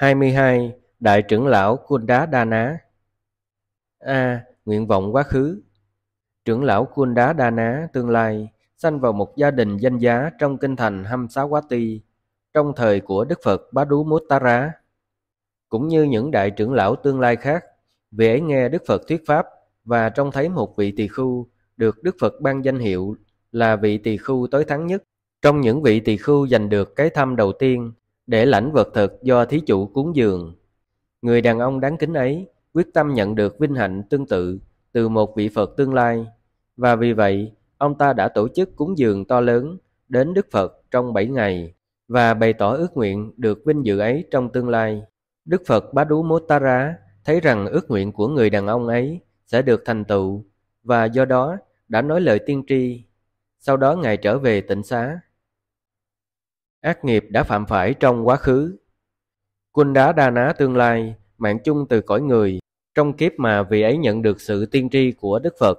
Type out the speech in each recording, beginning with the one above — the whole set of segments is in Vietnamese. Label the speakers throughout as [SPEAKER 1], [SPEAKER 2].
[SPEAKER 1] 22. Đại trưởng lão Kunda Đa Ná A. Nguyện vọng quá khứ Trưởng lão Kunda Đa Ná tương lai sanh vào một gia đình danh giá trong kinh thành Hamsawati trong thời của Đức Phật Bá Đú Mút Tá Rá. Cũng như những đại trưởng lão tương lai khác, vì ấy nghe Đức Phật thuyết Pháp và trông thấy một vị tỳ khu được Đức Phật ban danh hiệu là vị tỳ khu tối thắng nhất. Trong những vị tỳ khu giành được cái thăm đầu tiên, để lãnh vật thực do thí chủ cúng dường. Người đàn ông đáng kính ấy quyết tâm nhận được vinh hạnh tương tự từ một vị Phật tương lai và vì vậy ông ta đã tổ chức cúng dường to lớn đến Đức Phật trong 7 ngày và bày tỏ ước nguyện được vinh dự ấy trong tương lai. Đức Phật Bá Đú Mốt Ta Rá thấy rằng ước nguyện của người đàn ông ấy sẽ được thành tựu và do đó đã nói lời tiên tri. Sau đó Ngài trở về tịnh xá ác nghiệp đã phạm phải trong quá khứ. Quân đá đa ná tương lai, mạng chung từ cõi người, trong kiếp mà vị ấy nhận được sự tiên tri của Đức Phật.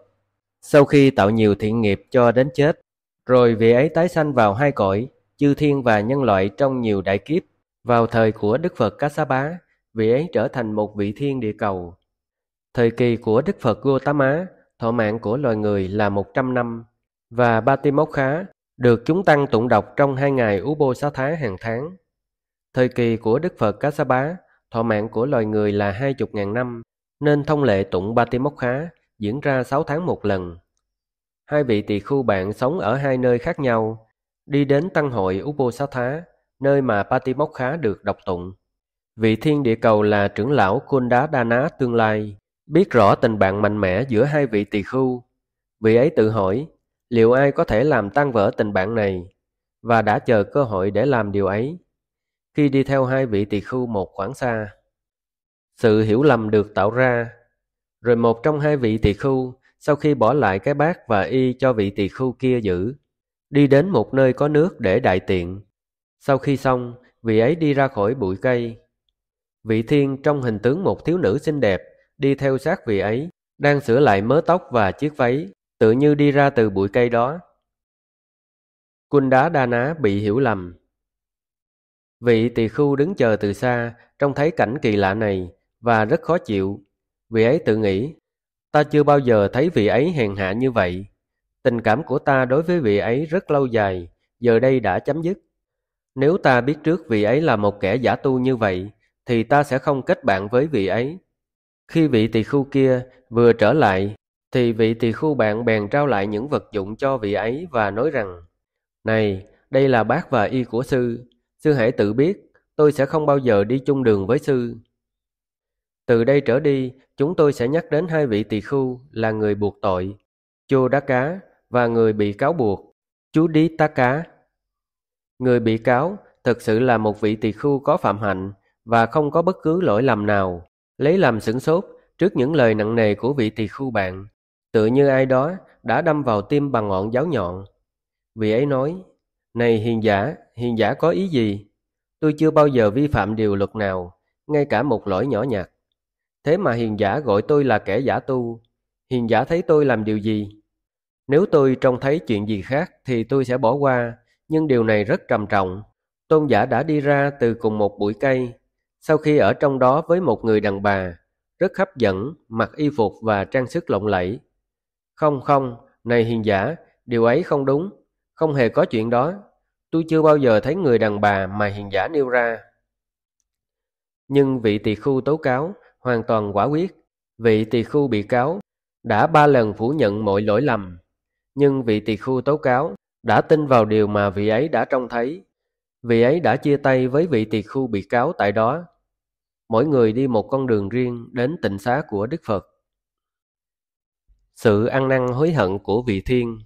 [SPEAKER 1] Sau khi tạo nhiều thiện nghiệp cho đến chết, rồi vị ấy tái sanh vào hai cõi, chư thiên và nhân loại trong nhiều đại kiếp. Vào thời của Đức Phật Kassapa, vị ấy trở thành một vị thiên địa cầu. Thời kỳ của Đức Phật Gautama, thọ mạng của loài người là 100 năm, và ba ti khá được chúng tăng tụng đọc trong hai ngày Ubo Xá Thá hàng tháng. Thời kỳ của Đức Phật Bá, thọ mạng của loài người là hai chục ngàn năm, nên thông lệ tụng Ba Timốc Khá diễn ra sáu tháng một lần. Hai vị tỳ khu bạn sống ở hai nơi khác nhau, đi đến tăng hội Ubo Xá Thá, nơi mà Patimok Khá được đọc tụng. Vị thiên địa cầu là trưởng lão Kunda Đa Ná tương lai, biết rõ tình bạn mạnh mẽ giữa hai vị tỳ khu. Vị ấy tự hỏi liệu ai có thể làm tan vỡ tình bạn này và đã chờ cơ hội để làm điều ấy khi đi theo hai vị tỳ khưu một khoảng xa. Sự hiểu lầm được tạo ra, rồi một trong hai vị tỳ khưu sau khi bỏ lại cái bát và y cho vị tỳ khưu kia giữ, đi đến một nơi có nước để đại tiện. Sau khi xong, vị ấy đi ra khỏi bụi cây. Vị thiên trong hình tướng một thiếu nữ xinh đẹp đi theo sát vị ấy, đang sửa lại mớ tóc và chiếc váy tự như đi ra từ bụi cây đó. Kunda Đa Ná bị hiểu lầm. Vị tỳ khu đứng chờ từ xa, trông thấy cảnh kỳ lạ này và rất khó chịu. Vị ấy tự nghĩ, ta chưa bao giờ thấy vị ấy hèn hạ như vậy. Tình cảm của ta đối với vị ấy rất lâu dài, giờ đây đã chấm dứt. Nếu ta biết trước vị ấy là một kẻ giả tu như vậy, thì ta sẽ không kết bạn với vị ấy. Khi vị tỳ khu kia vừa trở lại thì vị tỳ khu bạn bèn trao lại những vật dụng cho vị ấy và nói rằng Này, đây là bác và y của sư, sư hãy tự biết, tôi sẽ không bao giờ đi chung đường với sư. Từ đây trở đi, chúng tôi sẽ nhắc đến hai vị tỳ khu là người buộc tội, Chô Đá Cá và người bị cáo buộc, Chú Đi Tá Cá. Người bị cáo thực sự là một vị tỳ khu có phạm hạnh và không có bất cứ lỗi lầm nào, lấy làm sửng sốt trước những lời nặng nề của vị tỳ khu bạn. Tự như ai đó đã đâm vào tim bằng ngọn giáo nhọn. Vị ấy nói, Này hiền giả, hiền giả có ý gì? Tôi chưa bao giờ vi phạm điều luật nào, ngay cả một lỗi nhỏ nhặt. Thế mà hiền giả gọi tôi là kẻ giả tu. Hiền giả thấy tôi làm điều gì? Nếu tôi trông thấy chuyện gì khác thì tôi sẽ bỏ qua, nhưng điều này rất trầm trọng. Tôn giả đã đi ra từ cùng một bụi cây, sau khi ở trong đó với một người đàn bà, rất hấp dẫn, mặc y phục và trang sức lộng lẫy, không không, này hiền giả, điều ấy không đúng, không hề có chuyện đó. Tôi chưa bao giờ thấy người đàn bà mà hiền giả nêu ra. Nhưng vị tỳ khu tố cáo hoàn toàn quả quyết. Vị tỳ khu bị cáo đã ba lần phủ nhận mọi lỗi lầm. Nhưng vị tỳ khu tố cáo đã tin vào điều mà vị ấy đã trông thấy. Vị ấy đã chia tay với vị tỳ khu bị cáo tại đó. Mỗi người đi một con đường riêng đến tịnh xá của Đức Phật sự ăn năn hối hận của vị thiên.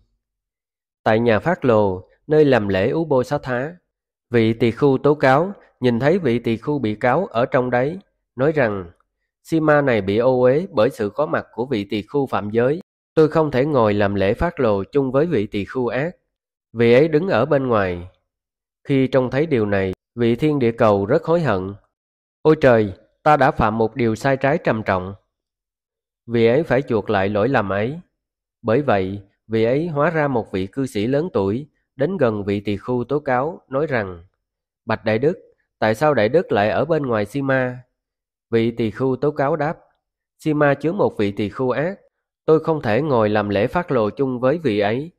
[SPEAKER 1] Tại nhà phát lồ, nơi làm lễ Ú Bô Xá Thá, vị tỳ khu tố cáo nhìn thấy vị tỳ khu bị cáo ở trong đấy, nói rằng si ma này bị ô uế bởi sự có mặt của vị tỳ khu phạm giới. Tôi không thể ngồi làm lễ phát lồ chung với vị tỳ khu ác. Vị ấy đứng ở bên ngoài. Khi trông thấy điều này, vị thiên địa cầu rất hối hận. Ôi trời, ta đã phạm một điều sai trái trầm trọng. Vì ấy phải chuộc lại lỗi lầm ấy. Bởi vậy, vị ấy hóa ra một vị cư sĩ lớn tuổi, đến gần vị tỳ khu tố cáo, nói rằng Bạch Đại Đức, tại sao Đại Đức lại ở bên ngoài si ma? Vị tỳ khu tố cáo đáp si ma chứa một vị tỳ khu ác, tôi không thể ngồi làm lễ phát lộ chung với vị ấy.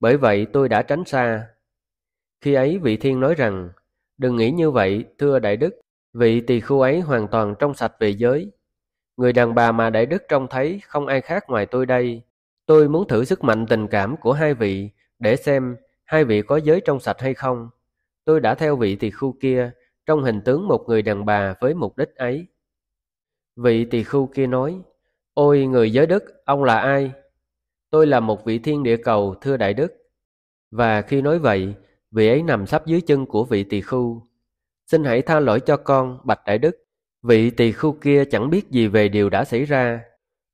[SPEAKER 1] Bởi vậy tôi đã tránh xa. Khi ấy vị thiên nói rằng, đừng nghĩ như vậy, thưa Đại Đức, vị tỳ khu ấy hoàn toàn trong sạch về giới, Người đàn bà mà đại đức trông thấy không ai khác ngoài tôi đây. Tôi muốn thử sức mạnh tình cảm của hai vị để xem hai vị có giới trong sạch hay không. Tôi đã theo vị tỳ khu kia trong hình tướng một người đàn bà với mục đích ấy. Vị tỳ khu kia nói, Ôi người giới đức, ông là ai? Tôi là một vị thiên địa cầu, thưa đại đức. Và khi nói vậy, vị ấy nằm sắp dưới chân của vị tỳ khu. Xin hãy tha lỗi cho con, bạch đại đức. Vị tỳ khu kia chẳng biết gì về điều đã xảy ra.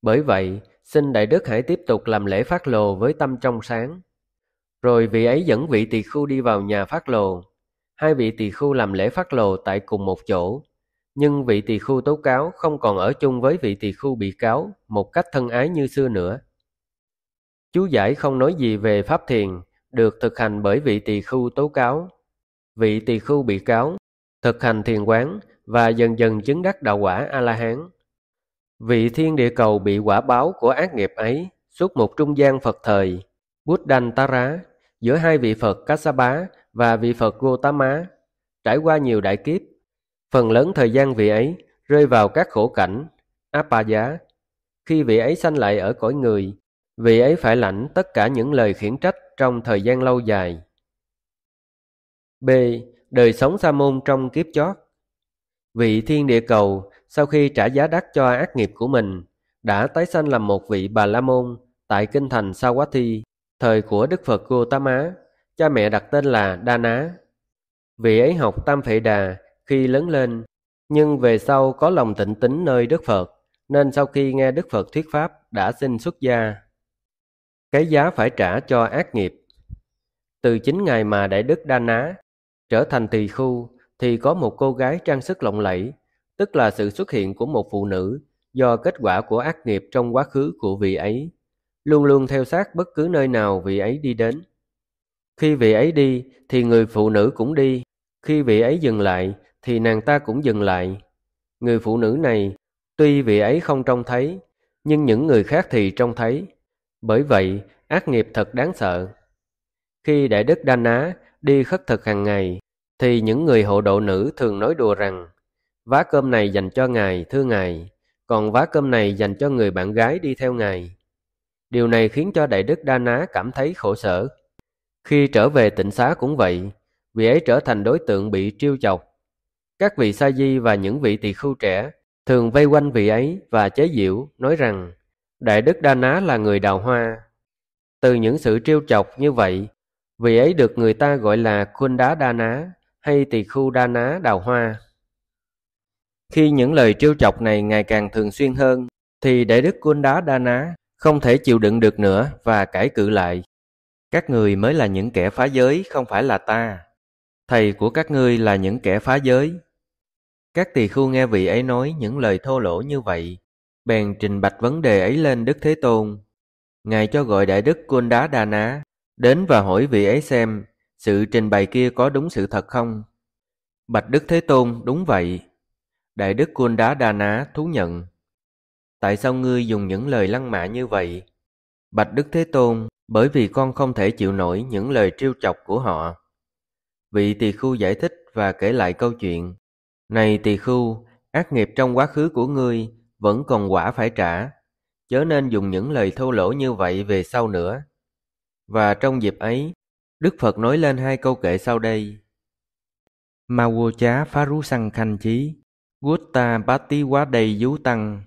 [SPEAKER 1] Bởi vậy, xin Đại Đức hãy tiếp tục làm lễ phát lồ với tâm trong sáng. Rồi vị ấy dẫn vị tỳ khu đi vào nhà phát lồ. Hai vị tỳ khu làm lễ phát lồ tại cùng một chỗ. Nhưng vị tỳ khu tố cáo không còn ở chung với vị tỳ khu bị cáo một cách thân ái như xưa nữa. Chú giải không nói gì về pháp thiền, được thực hành bởi vị tỳ khu tố cáo. Vị tỳ khu bị cáo, thực hành thiền quán và dần dần chứng đắc đạo quả A-la-hán. Vị thiên địa cầu bị quả báo của ác nghiệp ấy suốt một trung gian Phật thời, Bút Đanh Tá Rá, giữa hai vị Phật Kassapa và vị Phật má trải qua nhiều đại kiếp. Phần lớn thời gian vị ấy rơi vào các khổ cảnh, Appa giá. Khi vị ấy sanh lại ở cõi người, vị ấy phải lãnh tất cả những lời khiển trách trong thời gian lâu dài. B. Đời sống sa môn trong kiếp chót Vị thiên địa cầu sau khi trả giá đắt cho ác nghiệp của mình đã tái sanh làm một vị Bà La Môn tại kinh thành thi thời của Đức Phật tá Gautama, cha mẹ đặt tên là Đa Ná. Vị ấy học Tam Phệ Đà khi lớn lên, nhưng về sau có lòng tịnh tính nơi Đức Phật, nên sau khi nghe Đức Phật thuyết pháp đã xin xuất gia. Cái giá phải trả cho ác nghiệp. Từ chính ngày mà Đại Đức Đa Ná trở thành tỳ khu, thì có một cô gái trang sức lộng lẫy, tức là sự xuất hiện của một phụ nữ do kết quả của ác nghiệp trong quá khứ của vị ấy, luôn luôn theo sát bất cứ nơi nào vị ấy đi đến. Khi vị ấy đi thì người phụ nữ cũng đi, khi vị ấy dừng lại thì nàng ta cũng dừng lại. Người phụ nữ này, tuy vị ấy không trông thấy, nhưng những người khác thì trông thấy. Bởi vậy, ác nghiệp thật đáng sợ. Khi Đại đức Đa Ná đi khất thực hàng ngày, thì những người hộ độ nữ thường nói đùa rằng vá cơm này dành cho ngài, thưa ngài, còn vá cơm này dành cho người bạn gái đi theo ngài. Điều này khiến cho Đại Đức Đa Ná cảm thấy khổ sở. Khi trở về tịnh xá cũng vậy, vị ấy trở thành đối tượng bị trêu chọc. Các vị sa di và những vị tỳ khưu trẻ thường vây quanh vị ấy và chế giễu nói rằng Đại Đức Đa Ná là người đào hoa. Từ những sự trêu chọc như vậy, vị ấy được người ta gọi là Khuôn Đá Đa Ná hay tỳ khu Đa Ná Đào Hoa. Khi những lời trêu chọc này ngày càng thường xuyên hơn, thì đại đức đá Đa Ná không thể chịu đựng được nữa và cải cự lại. Các người mới là những kẻ phá giới, không phải là ta. Thầy của các ngươi là những kẻ phá giới. Các tỳ khu nghe vị ấy nói những lời thô lỗ như vậy, bèn trình bạch vấn đề ấy lên Đức Thế Tôn. Ngài cho gọi Đại Đức đá Đa Ná đến và hỏi vị ấy xem sự trình bày kia có đúng sự thật không? Bạch Đức Thế Tôn đúng vậy. Đại đức Côn Đá đa Ná thú nhận. Tại sao ngươi dùng những lời lăng mạ như vậy? Bạch Đức Thế Tôn, bởi vì con không thể chịu nổi những lời trêu chọc của họ. Vị tỳ khu giải thích và kể lại câu chuyện. Này tỳ khu, ác nghiệp trong quá khứ của ngươi vẫn còn quả phải trả. Chớ nên dùng những lời thô lỗ như vậy về sau nữa. Và trong dịp ấy, Đức Phật nói lên hai câu kệ sau đây. Ma vô chá phá rú săn khanh chí, Gutta bá tí quá đầy vú tăng,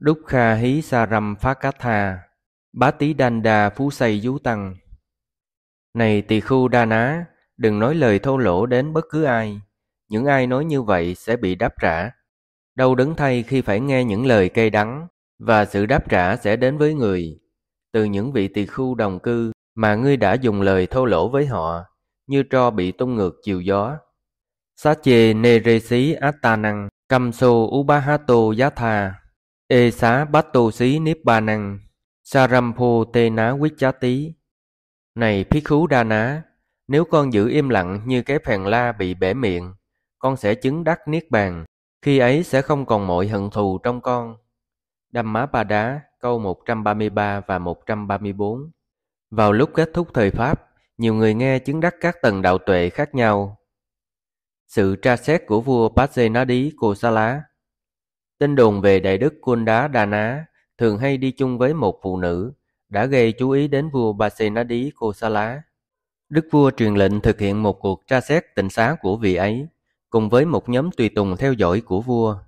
[SPEAKER 1] Đúc kha hí sa rầm phá cá thà, Bá tí đan đà phú xây vú tăng. Này tỳ khu đa ná, đừng nói lời thô lỗ đến bất cứ ai. Những ai nói như vậy sẽ bị đáp trả. Đâu đứng thay khi phải nghe những lời cay đắng, và sự đáp trả sẽ đến với người. Từ những vị tỳ khu đồng cư mà ngươi đã dùng lời thô lỗ với họ, như tro bị tung ngược chiều gió. Sache Neresi Attanang Kamso giá Yatha E Xá Bát Tô Xí Niếp Ba Năng Sarampo Tê Ná Quýt Chá Tí Này Phí Khú Đa Ná, nếu con giữ im lặng như cái phèn la bị bể miệng, con sẽ chứng đắc niết bàn, khi ấy sẽ không còn mọi hận thù trong con. Đâm má bà đá, câu 133 và 134 vào lúc kết thúc thời Pháp, nhiều người nghe chứng đắc các tầng đạo tuệ khác nhau. Sự tra xét của vua Pasenadi Cô Sa Lá Tin đồn về đại đức Kundá Đà Ná thường hay đi chung với một phụ nữ đã gây chú ý đến vua Pasenadi Cô Sa Lá. Đức vua truyền lệnh thực hiện một cuộc tra xét tịnh xá của vị ấy cùng với một nhóm tùy tùng theo dõi của vua.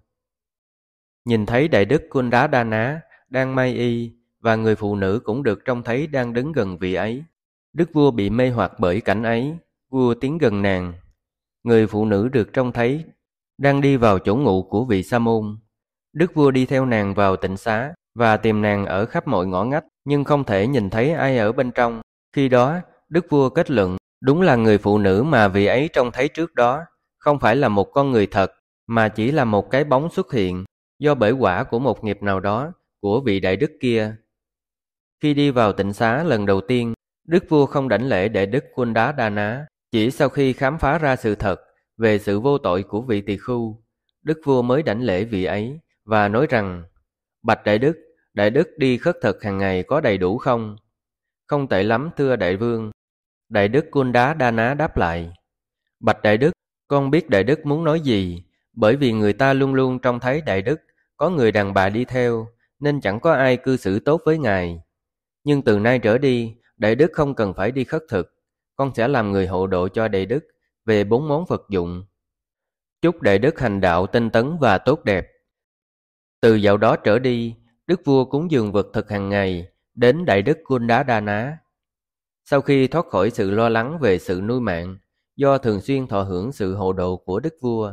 [SPEAKER 1] Nhìn thấy đại đức Kundá Đà Ná đang may y và người phụ nữ cũng được trông thấy đang đứng gần vị ấy. Đức vua bị mê hoặc bởi cảnh ấy, vua tiến gần nàng. Người phụ nữ được trông thấy đang đi vào chỗ ngủ của vị sa môn. Đức vua đi theo nàng vào tịnh xá và tìm nàng ở khắp mọi ngõ ngách nhưng không thể nhìn thấy ai ở bên trong. Khi đó, đức vua kết luận đúng là người phụ nữ mà vị ấy trông thấy trước đó, không phải là một con người thật mà chỉ là một cái bóng xuất hiện do bể quả của một nghiệp nào đó của vị đại đức kia khi đi vào tịnh xá lần đầu tiên, Đức vua không đảnh lễ đệ đức quân đá Đa Ná. Chỉ sau khi khám phá ra sự thật về sự vô tội của vị tỳ khu, Đức vua mới đảnh lễ vị ấy và nói rằng Bạch đại đức, đại đức đi khất thực hàng ngày có đầy đủ không? Không tệ lắm thưa đại vương. Đại đức quân đá Đa Ná đáp lại Bạch đại đức, con biết đại đức muốn nói gì bởi vì người ta luôn luôn trông thấy đại đức có người đàn bà đi theo nên chẳng có ai cư xử tốt với ngài nhưng từ nay trở đi, đại đức không cần phải đi khất thực. Con sẽ làm người hộ độ cho đại đức về bốn món vật dụng. Chúc đại đức hành đạo tinh tấn và tốt đẹp. Từ dạo đó trở đi, đức vua cúng dường vật thực hàng ngày đến đại đức đá Đa Ná. Sau khi thoát khỏi sự lo lắng về sự nuôi mạng, do thường xuyên thọ hưởng sự hộ độ của đức vua,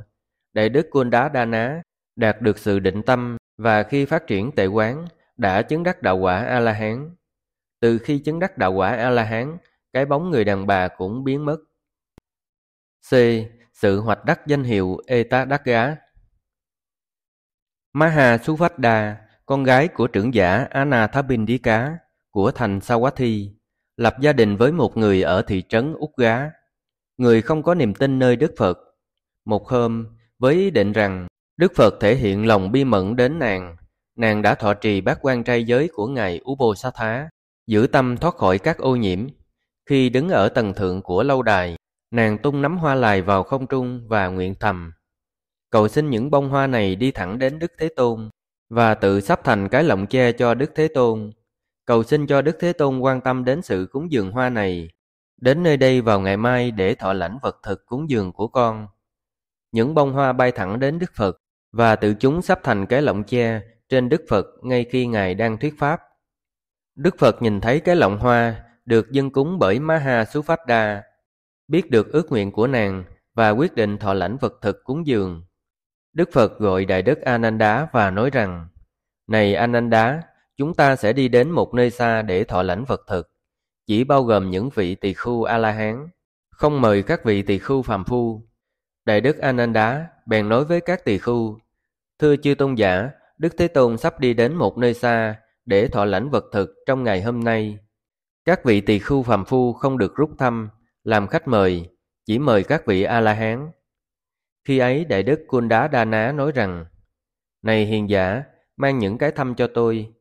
[SPEAKER 1] đại đức đá Đa Ná đạt được sự định tâm và khi phát triển tệ quán đã chứng đắc đạo quả A-la-hán. Từ khi chứng đắc đạo quả A-la-hán, cái bóng người đàn bà cũng biến mất. C. Sự hoạch đắc danh hiệu Eta Đắc Gá Maha Suvada, con gái của trưởng giả đi cá của thành sa quá thi lập gia đình với một người ở thị trấn Úc Gá. Người không có niềm tin nơi Đức Phật. Một hôm, với ý định rằng Đức Phật thể hiện lòng bi mẫn đến nàng, nàng đã thọ trì bát quan trai giới của Ngài thá giữ tâm thoát khỏi các ô nhiễm. Khi đứng ở tầng thượng của lâu đài, nàng tung nắm hoa lại vào không trung và nguyện thầm. Cầu xin những bông hoa này đi thẳng đến Đức Thế Tôn và tự sắp thành cái lọng che cho Đức Thế Tôn. Cầu xin cho Đức Thế Tôn quan tâm đến sự cúng dường hoa này, đến nơi đây vào ngày mai để thọ lãnh vật thực cúng dường của con. Những bông hoa bay thẳng đến Đức Phật và tự chúng sắp thành cái lọng che trên Đức Phật ngay khi Ngài đang thuyết Pháp. Đức Phật nhìn thấy cái lọng hoa được dân cúng bởi Maha Sufada, biết được ước nguyện của nàng và quyết định thọ lãnh vật thực cúng dường. Đức Phật gọi Đại Đức Ananda và nói rằng, Này Ananda, chúng ta sẽ đi đến một nơi xa để thọ lãnh vật thực, chỉ bao gồm những vị tỳ khu A-la-hán, không mời các vị tỳ khu phàm phu. Đại Đức Ananda bèn nói với các tỳ khu, Thưa chư tôn giả, Đức Thế Tôn sắp đi đến một nơi xa để thọ lãnh vật thực trong ngày hôm nay. Các vị tỳ khưu phàm phu không được rút thăm, làm khách mời, chỉ mời các vị A-la-hán. Khi ấy Đại Đức Côn Đá Đa Ná nói rằng, Này hiền giả, mang những cái thăm cho tôi,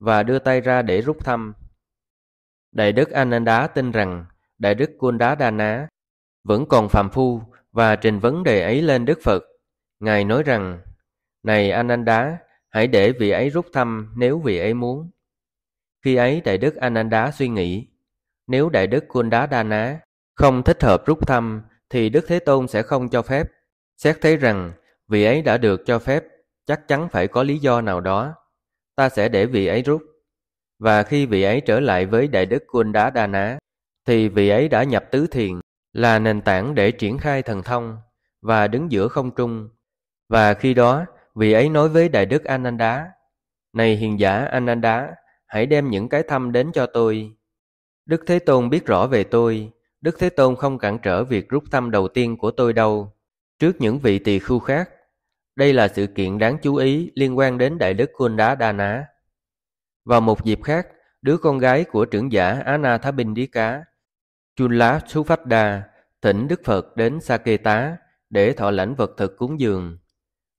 [SPEAKER 1] và đưa tay ra để rút thăm. Đại Đức Ananda tin rằng Đại Đức Côn Đá Đa Ná vẫn còn phàm phu và trình vấn đề ấy lên Đức Phật. Ngài nói rằng, Này Ananda, hãy để vị ấy rút thăm nếu vị ấy muốn. Khi ấy Đại Đức Ananda suy nghĩ, nếu Đại Đức Kundadana không thích hợp rút thăm thì Đức Thế Tôn sẽ không cho phép. Xét thấy rằng vị ấy đã được cho phép, chắc chắn phải có lý do nào đó. Ta sẽ để vị ấy rút. Và khi vị ấy trở lại với Đại Đức Kundadana, thì vị ấy đã nhập tứ thiền là nền tảng để triển khai thần thông và đứng giữa không trung. Và khi đó, vì ấy nói với Đại Đức Ananda, Này hiền giả Ananda, hãy đem những cái thăm đến cho tôi. Đức Thế Tôn biết rõ về tôi, Đức Thế Tôn không cản trở việc rút thăm đầu tiên của tôi đâu, trước những vị tỳ khưu khác. Đây là sự kiện đáng chú ý liên quan đến Đại Đức Kundá đa Ná. Vào một dịp khác, đứa con gái của trưởng giả thá binh cá Anathapindika, Chula Supada, thỉnh Đức Phật đến sa tá để thọ lãnh vật thực cúng dường.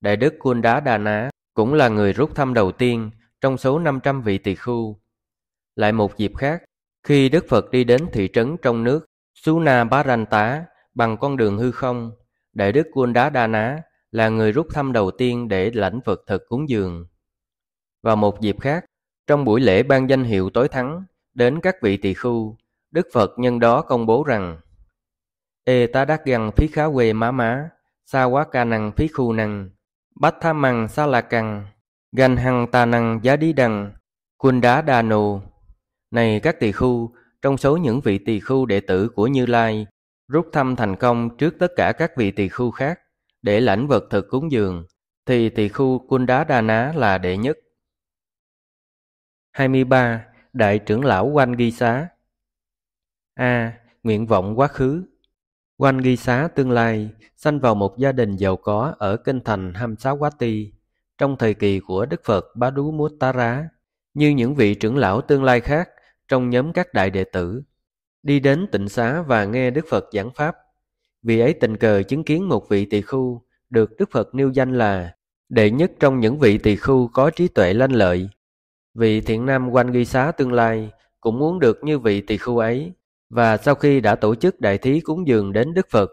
[SPEAKER 1] Đại đức Kunda Đà Ná cũng là người rút thăm đầu tiên trong số 500 vị tỳ khu. Lại một dịp khác, khi Đức Phật đi đến thị trấn trong nước Suna Baranta bằng con đường hư không, Đại đức Kunda Đà Ná là người rút thăm đầu tiên để lãnh vật thực cúng dường. Và một dịp khác, trong buổi lễ ban danh hiệu tối thắng đến các vị tỳ khu, Đức Phật nhân đó công bố rằng Ê ta đắc găng phí khá quê má má, xa quá ca năng phí khu năng, bát tha mằng sa la cằng, gan hằng tà năng giá đi đằng, quân đá đà nù. Này các tỳ khu, trong số những vị tỳ khu đệ tử của Như Lai, rút thăm thành công trước tất cả các vị tỳ khu khác để lãnh vật thực cúng dường, thì tỳ khu quân đá đà ná là đệ nhất. 23. Đại trưởng lão Quanh Ghi Xá A. Nguyện vọng quá khứ Quan Ghi Xá tương lai sanh vào một gia đình giàu có ở kinh thành Hamsawati trong thời kỳ của Đức Phật Bá Đú Mút Tá Rá, như những vị trưởng lão tương lai khác trong nhóm các đại đệ tử, đi đến tịnh xá và nghe Đức Phật giảng Pháp. Vị ấy tình cờ chứng kiến một vị tỳ khu được Đức Phật nêu danh là đệ nhất trong những vị tỳ khu có trí tuệ lanh lợi. Vị thiện nam quanh ghi xá tương lai cũng muốn được như vị tỳ khu ấy và sau khi đã tổ chức đại thí cúng dường đến Đức Phật,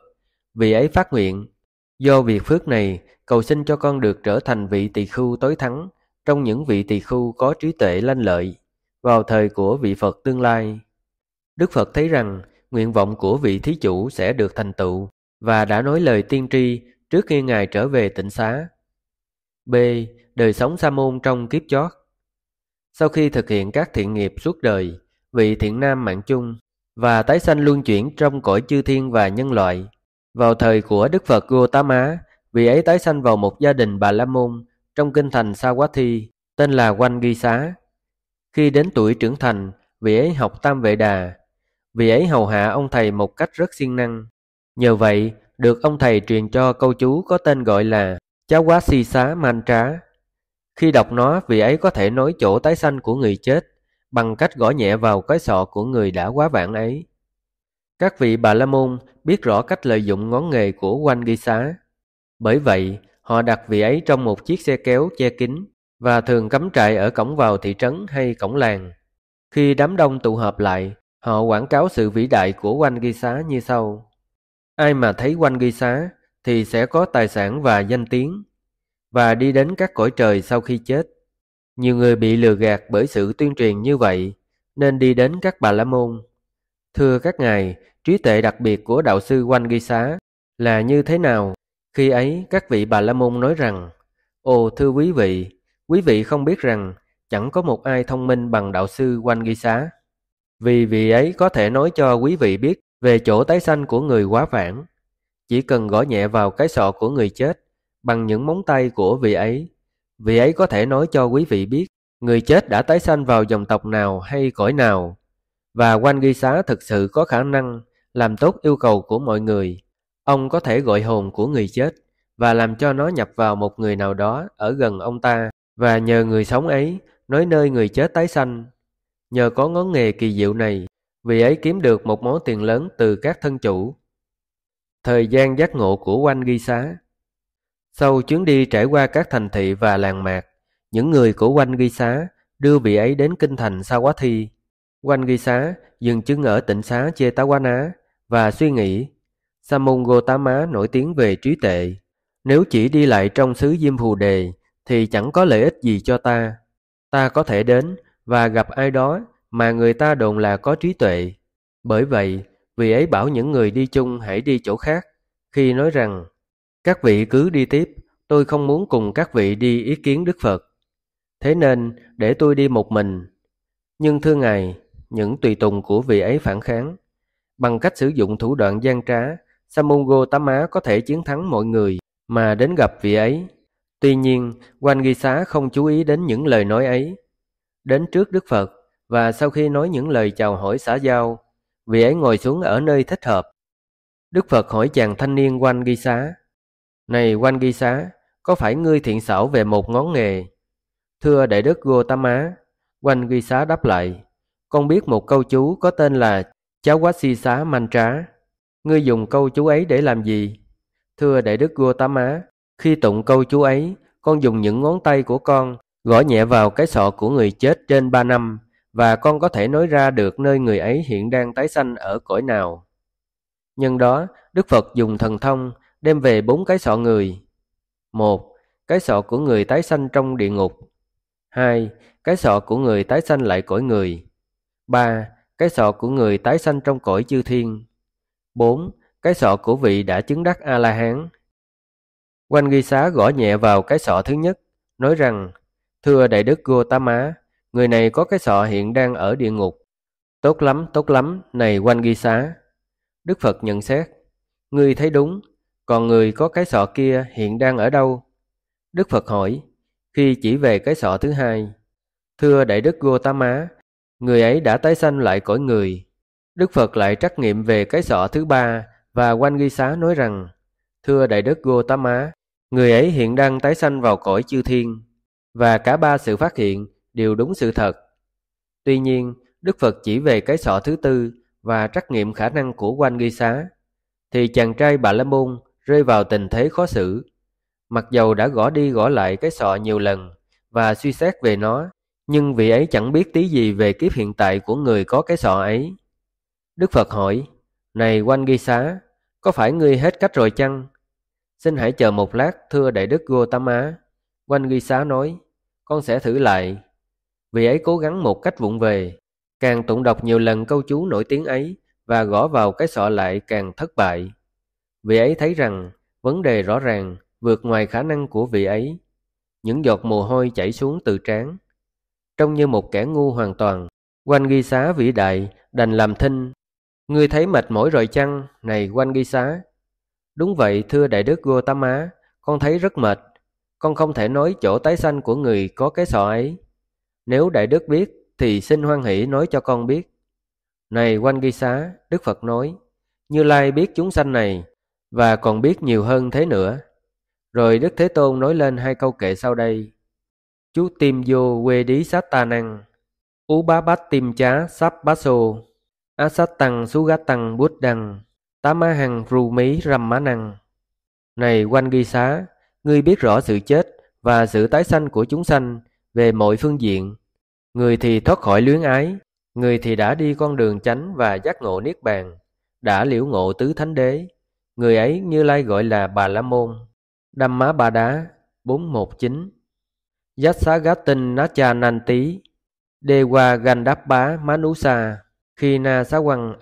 [SPEAKER 1] vị ấy phát nguyện, do việc phước này, cầu xin cho con được trở thành vị tỳ khưu tối thắng trong những vị tỳ khưu có trí tuệ lanh lợi vào thời của vị Phật tương lai. Đức Phật thấy rằng nguyện vọng của vị thí chủ sẽ được thành tựu và đã nói lời tiên tri trước khi ngài trở về tịnh xá. B. Đời sống sa môn trong kiếp chót. Sau khi thực hiện các thiện nghiệp suốt đời, vị thiện nam mạng chung và tái sanh luân chuyển trong cõi chư thiên và nhân loại. Vào thời của Đức Phật Gautama, vị ấy tái sanh vào một gia đình Bà La Môn trong kinh thành Sawathi tên là Quanh Ghi Xá. Khi đến tuổi trưởng thành, vị ấy học Tam Vệ Đà. Vị ấy hầu hạ ông thầy một cách rất siêng năng. Nhờ vậy, được ông thầy truyền cho câu chú có tên gọi là Cháu quá si xá man trá. Khi đọc nó, vị ấy có thể nói chỗ tái sanh của người chết bằng cách gõ nhẹ vào cái sọ của người đã quá vãng ấy. Các vị Bà La Môn biết rõ cách lợi dụng ngón nghề của Quanh Ghi Xá. Bởi vậy, họ đặt vị ấy trong một chiếc xe kéo che kín và thường cắm trại ở cổng vào thị trấn hay cổng làng. Khi đám đông tụ họp lại, họ quảng cáo sự vĩ đại của Quanh Ghi Xá như sau. Ai mà thấy Quanh Ghi Xá thì sẽ có tài sản và danh tiếng, và đi đến các cõi trời sau khi chết. Nhiều người bị lừa gạt bởi sự tuyên truyền như vậy nên đi đến các bà la môn. Thưa các ngài, trí tuệ đặc biệt của đạo sư Quanh Ghi Xá là như thế nào? Khi ấy các vị bà la môn nói rằng Ồ thưa quý vị, quý vị không biết rằng chẳng có một ai thông minh bằng đạo sư Quanh Ghi Xá. Vì vị ấy có thể nói cho quý vị biết về chỗ tái sanh của người quá vãng. Chỉ cần gõ nhẹ vào cái sọ của người chết bằng những móng tay của vị ấy Vị ấy có thể nói cho quý vị biết người chết đã tái sanh vào dòng tộc nào hay cõi nào. Và quan ghi xá thực sự có khả năng làm tốt yêu cầu của mọi người. Ông có thể gọi hồn của người chết và làm cho nó nhập vào một người nào đó ở gần ông ta và nhờ người sống ấy nói nơi người chết tái sanh. Nhờ có ngón nghề kỳ diệu này, vị ấy kiếm được một món tiền lớn từ các thân chủ. Thời gian giác ngộ của Oanh Ghi Xá sau chuyến đi trải qua các thành thị và làng mạc, những người của Quanh Ghi Xá đưa vị ấy đến kinh thành Sa Quá Thi. Quanh Ghi Xá dừng chân ở tỉnh Xá Chê Tá Quá Ná và suy nghĩ Samun Gotama nổi tiếng về trí tệ. Nếu chỉ đi lại trong xứ Diêm Phù Đề thì chẳng có lợi ích gì cho ta. Ta có thể đến và gặp ai đó mà người ta đồn là có trí tuệ. Bởi vậy, vì ấy bảo những người đi chung hãy đi chỗ khác, khi nói rằng các vị cứ đi tiếp, tôi không muốn cùng các vị đi ý kiến Đức Phật. Thế nên, để tôi đi một mình. Nhưng thưa Ngài, những tùy tùng của vị ấy phản kháng. Bằng cách sử dụng thủ đoạn gian trá, Samungo Tám Á có thể chiến thắng mọi người mà đến gặp vị ấy. Tuy nhiên, Quan Ghi Xá không chú ý đến những lời nói ấy. Đến trước Đức Phật, và sau khi nói những lời chào hỏi xã giao, vị ấy ngồi xuống ở nơi thích hợp. Đức Phật hỏi chàng thanh niên Quan Ghi Xá, này Quan Ghi Xá, có phải ngươi thiện xảo về một ngón nghề? Thưa Đại Đức Gotama, Quan Ghi Xá đáp lại, con biết một câu chú có tên là Cháu Quá Si Xá Manh Trá. Ngươi dùng câu chú ấy để làm gì? Thưa Đại Đức Gotama, khi tụng câu chú ấy, con dùng những ngón tay của con gõ nhẹ vào cái sọ của người chết trên ba năm và con có thể nói ra được nơi người ấy hiện đang tái sanh ở cõi nào. Nhân đó, Đức Phật dùng thần thông đem về bốn cái sọ người. Một, cái sọ của người tái sanh trong địa ngục. Hai, cái sọ của người tái sanh lại cõi người. Ba, cái sọ của người tái sanh trong cõi chư thiên. Bốn, cái sọ của vị đã chứng đắc A-la-hán. Quanh ghi xá gõ nhẹ vào cái sọ thứ nhất, nói rằng, Thưa Đại Đức Gotama, người này có cái sọ hiện đang ở địa ngục. Tốt lắm, tốt lắm, này quanh ghi xá. Đức Phật nhận xét, Ngươi thấy đúng, còn người có cái sọ kia hiện đang ở đâu? Đức Phật hỏi, khi chỉ về cái sọ thứ hai. Thưa Đại Đức Gotama, người ấy đã tái sanh lại cõi người. Đức Phật lại trắc nghiệm về cái sọ thứ ba và quan ghi xá nói rằng, Thưa Đại Đức Gotama, người ấy hiện đang tái sanh vào cõi chư thiên. Và cả ba sự phát hiện đều đúng sự thật. Tuy nhiên, Đức Phật chỉ về cái sọ thứ tư và trắc nghiệm khả năng của quan ghi xá. Thì chàng trai Bà La Môn rơi vào tình thế khó xử. Mặc dầu đã gõ đi gõ lại cái sọ nhiều lần và suy xét về nó, nhưng vị ấy chẳng biết tí gì về kiếp hiện tại của người có cái sọ ấy. Đức Phật hỏi, Này Quanh Ghi Xá, có phải ngươi hết cách rồi chăng? Xin hãy chờ một lát, thưa Đại Đức Gotama. Quanh Ghi Xá nói, con sẽ thử lại. Vị ấy cố gắng một cách vụng về, càng tụng đọc nhiều lần câu chú nổi tiếng ấy và gõ vào cái sọ lại càng thất bại vị ấy thấy rằng vấn đề rõ ràng vượt ngoài khả năng của vị ấy. Những giọt mồ hôi chảy xuống từ trán. Trông như một kẻ ngu hoàn toàn, quanh ghi xá vĩ đại đành làm thinh. Ngươi thấy mệt mỏi rồi chăng, này quanh ghi xá? Đúng vậy thưa đại đức Gotama, con thấy rất mệt. Con không thể nói chỗ tái sanh của người có cái sọ ấy. Nếu đại đức biết thì xin hoan hỷ nói cho con biết. Này quanh ghi xá, Đức Phật nói, Như Lai biết chúng sanh này và còn biết nhiều hơn thế nữa. Rồi Đức Thế Tôn nói lên hai câu kệ sau đây. Chú tim vô quê đí sát ta năng, ú bá bát tim chá sắp bá sô, á sát tăng sú gá tăng bút đăng, tá má hằng ru mí rầm má năng. Này quanh ghi xá, ngươi biết rõ sự chết và sự tái sanh của chúng sanh về mọi phương diện. Người thì thoát khỏi luyến ái, người thì đã đi con đường chánh và giác ngộ niết bàn, đã liễu ngộ tứ thánh đế, Người ấy Như Lai gọi là Bà La Môn, má ba Đá 419, Yassagatin Nacha Nanti, Dewa Gandappa má Khina rù mí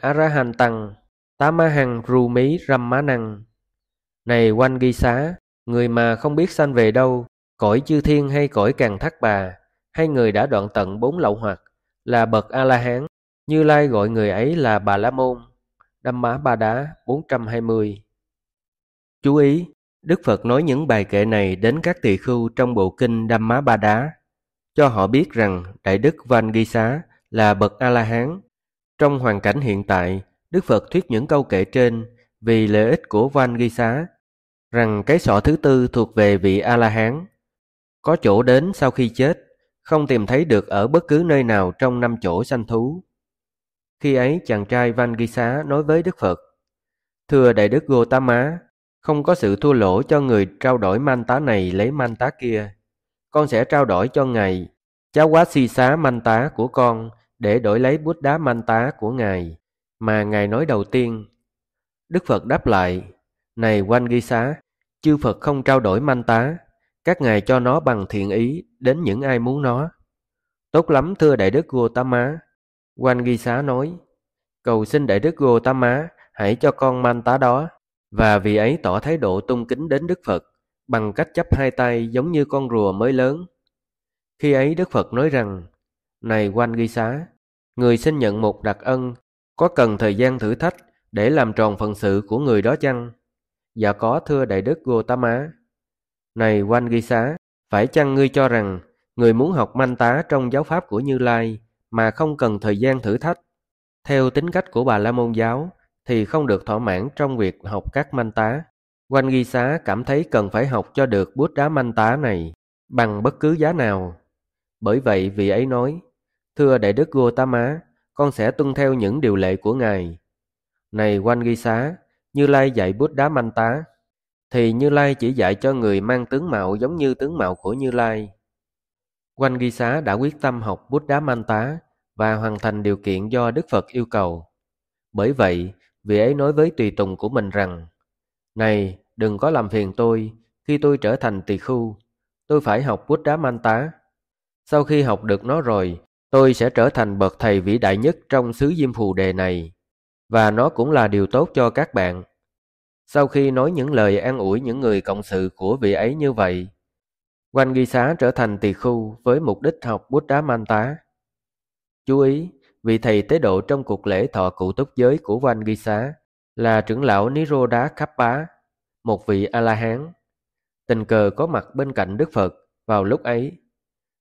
[SPEAKER 1] Tamahang má Rammanang. Này Quanh Ghi Xá, người mà không biết sanh về đâu, cõi chư thiên hay cõi càng thác bà, hay người đã đoạn tận bốn lậu hoặc, là bậc A-la-hán, Như Lai gọi người ấy là Bà La Môn, Đâm Má ba Đá 420. Chú ý, Đức Phật nói những bài kệ này đến các tỳ khưu trong bộ kinh Đam má Ba Đá, cho họ biết rằng Đại Đức Van Ghi Xá là bậc A-la-hán. Trong hoàn cảnh hiện tại, Đức Phật thuyết những câu kệ trên vì lợi ích của Van Ghi Xá, rằng cái sọ thứ tư thuộc về vị A-la-hán. Có chỗ đến sau khi chết, không tìm thấy được ở bất cứ nơi nào trong năm chỗ sanh thú. Khi ấy chàng trai Van Ghi Xá nói với Đức Phật, Thưa Đại Đức gô má không có sự thua lỗ cho người trao đổi man tá này lấy man tá kia. Con sẽ trao đổi cho ngài cháo quá si xá man tá của con để đổi lấy bút đá man tá của ngài mà ngài nói đầu tiên. Đức Phật đáp lại, này quan ghi xá, chư Phật không trao đổi man tá, các ngài cho nó bằng thiện ý đến những ai muốn nó. Tốt lắm thưa Đại Đức tam Gotama. quan ghi xá nói, cầu xin Đại Đức tam Gotama hãy cho con man tá đó và vì ấy tỏ thái độ tôn kính đến Đức Phật bằng cách chấp hai tay giống như con rùa mới lớn. Khi ấy Đức Phật nói rằng, Này Quanh Ghi Xá, người xin nhận một đặc ân, có cần thời gian thử thách để làm tròn phần sự của người đó chăng? Dạ có thưa Đại Đức Gotama. Này Quanh Ghi Xá, phải chăng ngươi cho rằng người muốn học manh tá trong giáo pháp của Như Lai mà không cần thời gian thử thách? Theo tính cách của bà La Môn Giáo, thì không được thỏa mãn trong việc học các manh tá. Quanh ghi xá cảm thấy cần phải học cho được bút đá manh tá này bằng bất cứ giá nào. Bởi vậy vị ấy nói, Thưa Đại Đức Gô Má, con sẽ tuân theo những điều lệ của Ngài. Này quanh ghi xá, Như Lai dạy bút đá manh tá, thì Như Lai chỉ dạy cho người mang tướng mạo giống như tướng mạo của Như Lai. Quanh ghi xá đã quyết tâm học bút đá manh tá và hoàn thành điều kiện do Đức Phật yêu cầu. Bởi vậy, vị ấy nói với tùy tùng của mình rằng Này, đừng có làm phiền tôi, khi tôi trở thành tỳ khu, tôi phải học bút đá man tá. Sau khi học được nó rồi, tôi sẽ trở thành bậc thầy vĩ đại nhất trong xứ Diêm Phù Đề này. Và nó cũng là điều tốt cho các bạn. Sau khi nói những lời an ủi những người cộng sự của vị ấy như vậy, Quanh ghi xá trở thành tỳ khu với mục đích học bút đá man tá. Chú ý, vị thầy tế độ trong cuộc lễ thọ cụ túc giới của Van Ghi Xá là trưởng lão Niroda Kappa, một vị A-la-hán. Tình cờ có mặt bên cạnh Đức Phật vào lúc ấy.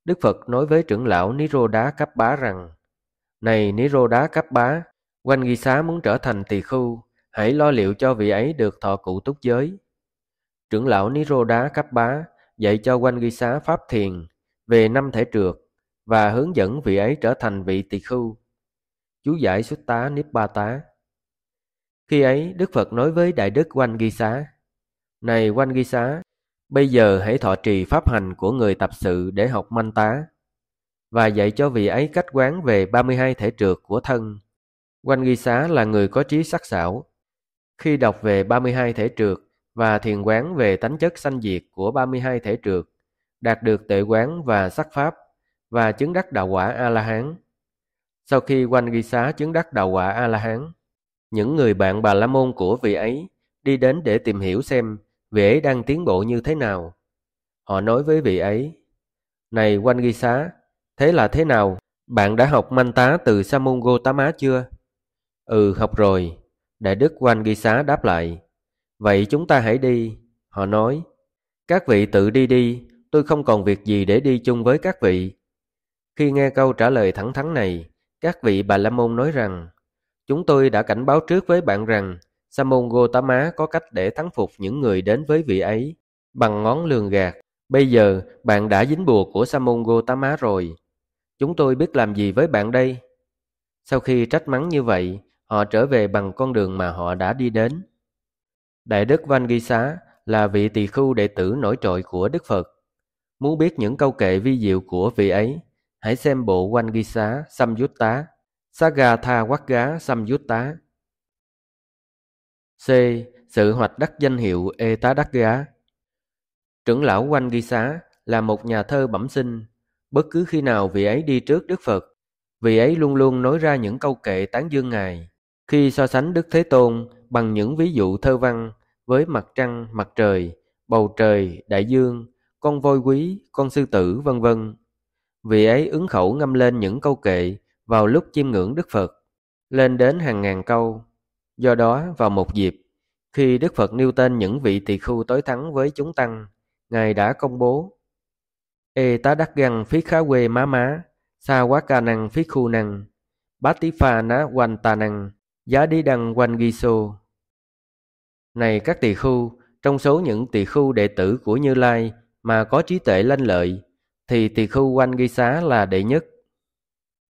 [SPEAKER 1] Đức Phật nói với trưởng lão Niroda Kappa rằng Này Niroda Kappa, Van Ghi Xá muốn trở thành tỳ khu, hãy lo liệu cho vị ấy được thọ cụ túc giới. Trưởng lão Niroda Kappa dạy cho Van Ghi Xá pháp thiền về năm thể trượt và hướng dẫn vị ấy trở thành vị tỳ khưu chú giải xuất tá Niếp Ba Tá. Khi ấy, Đức Phật nói với Đại Đức Quanh Ghi Xá, Này Quanh Ghi Xá, bây giờ hãy thọ trì pháp hành của người tập sự để học manh tá, và dạy cho vị ấy cách quán về 32 thể trượt của thân. Quanh Ghi Xá là người có trí sắc sảo. Khi đọc về 32 thể trượt và thiền quán về tánh chất sanh diệt của 32 thể trượt, đạt được tệ quán và sắc pháp và chứng đắc đạo quả A-la-hán. Sau khi Quanh Ghi Xá chứng đắc đạo quả A-la-hán, những người bạn bà La Môn của vị ấy đi đến để tìm hiểu xem vị ấy đang tiến bộ như thế nào. Họ nói với vị ấy, Này Quanh Ghi Xá, thế là thế nào? Bạn đã học manh tá từ Sa Gotama chưa? Ừ, học rồi. Đại đức Quanh Ghi Xá đáp lại, Vậy chúng ta hãy đi. Họ nói, Các vị tự đi đi, tôi không còn việc gì để đi chung với các vị. Khi nghe câu trả lời thẳng thắn này, các vị Bà La Môn nói rằng, chúng tôi đã cảnh báo trước với bạn rằng Sa môn Gotama có cách để thắng phục những người đến với vị ấy bằng ngón lường gạt. Bây giờ bạn đã dính bùa của Sa môn Gotama rồi. Chúng tôi biết làm gì với bạn đây? Sau khi trách mắng như vậy, họ trở về bằng con đường mà họ đã đi đến. Đại đức Van Ghi Xá là vị tỳ khưu đệ tử nổi trội của Đức Phật. Muốn biết những câu kệ vi diệu của vị ấy, Hãy xem bộ quanh ghi xá Samyutta, Saga Tha Quát Gá Samyutta. C. Sự hoạch đắc danh hiệu Ê Tá Đắc Gá Trưởng lão quanh ghi xá là một nhà thơ bẩm sinh. Bất cứ khi nào vị ấy đi trước Đức Phật, vị ấy luôn luôn nói ra những câu kệ tán dương Ngài. Khi so sánh Đức Thế Tôn bằng những ví dụ thơ văn với mặt trăng, mặt trời, bầu trời, đại dương, con voi quý, con sư tử, vân vân, Vị ấy ứng khẩu ngâm lên những câu kệ vào lúc chiêm ngưỡng Đức Phật, lên đến hàng ngàn câu. Do đó, vào một dịp, khi Đức Phật nêu tên những vị tỳ khu tối thắng với chúng tăng, Ngài đã công bố Ê tá đắc găng phí khá quê má má, xa quá ca năng phí khu năng, bá tí pha ná quanh tà năng, giá đi đăng quanh ghi xô. Này các tỳ khu, trong số những tỳ khu đệ tử của Như Lai mà có trí tuệ lanh lợi, thì tỷ khu quanh Ghi Xá là đệ nhất.